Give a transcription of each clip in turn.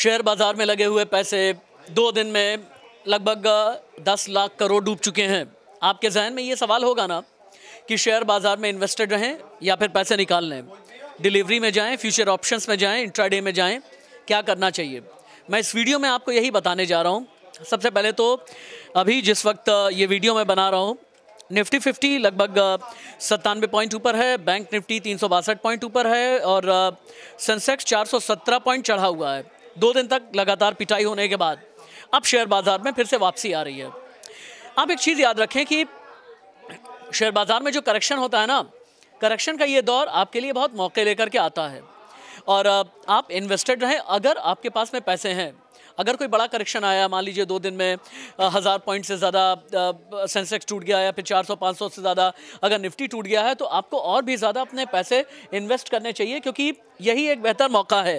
share बाज़ार में लगे हुए पैसे दो दिन में लगभग दस लाख करोड़ डूब चुके हैं आपके जहन में ये सवाल होगा ना कि शेयर बाज़ार में इन्वेस्टेड रहें या फिर पैसे निकाल लें डिलीवरी में जाएं फ्यूचर ऑप्शंस में जाएं इंट्राडे में जाएं क्या करना चाहिए मैं इस वीडियो में आपको यही बताने जा रहा हूँ सबसे पहले तो अभी जिस वक्त ये वीडियो मैं बना रहा हूँ निफ्टी फिफ्टी लगभग सत्तानवे पॉइंट ऊपर है बैंक निफ्टी तीन पॉइंट ऊपर है और सेंसेक्स चार पॉइंट चढ़ा हुआ है दो दिन तक लगातार पिटाई होने के बाद अब शेयर बाज़ार में फिर से वापसी आ रही है आप एक चीज़ याद रखें कि शेयर बाज़ार में जो करेक्शन होता है ना करेक्शन का ये दौर आपके लिए बहुत मौके लेकर के आता है और आप इन्वेस्टेड रहें अगर आपके पास में पैसे हैं अगर कोई बड़ा करेक्शन आया मान लीजिए दो दिन में हज़ार पॉइंट से ज़्यादा सेंसेक्स टूट गया या फिर चार सौ पाँच सौ से ज़्यादा अगर निफ्टी टूट गया है तो आपको और भी ज़्यादा अपने पैसे इन्वेस्ट करने चाहिए क्योंकि यही एक बेहतर मौका है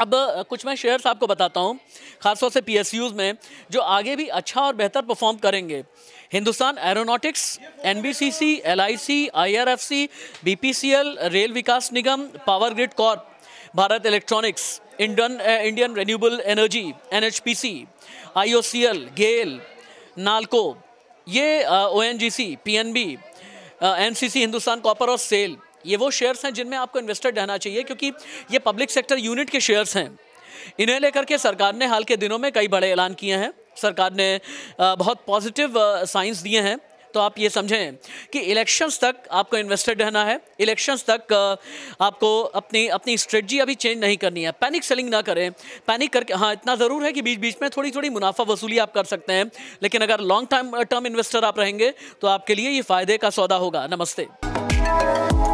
अब कुछ मैं शेयर्स आपको बताता हूँ ख़ासतौर से पी में जो आगे भी अच्छा और बेहतर परफॉर्म करेंगे Hindustan aeronautics N B C C L I C I R F C B P C L Rail Vikas Nigam power grid corp Bharat electronics इंडन Indian renewable energy N H P C I O C L GAIL NALCO ये O N G C P N B N C C Hindustan copper और सेल ये वो shares हैं जिनमें आपको invested रहना चाहिए क्योंकि ये पब्लिक सेक्टर यूनिट के शेयर्स हैं इन्हें लेकर के सरकार ने हाल के दिनों में कई बड़े ऐलान किए हैं सरकार ने बहुत पॉजिटिव साइंस दिए हैं तो आप ये समझें कि इलेक्शंस तक आपको इन्वेस्टेड रहना है इलेक्शंस तक आपको अपनी अपनी स्ट्रेटजी अभी चेंज नहीं करनी है पैनिक सेलिंग ना करें पैनिक करके हाँ इतना ज़रूर है कि बीच बीच में थोड़ी थोड़ी मुनाफा वसूली आप कर सकते हैं लेकिन अगर लॉन्ग टाइम टर्म इन्वेस्टर आप रहेंगे तो आपके लिए ये फ़ायदे का सौदा होगा नमस्ते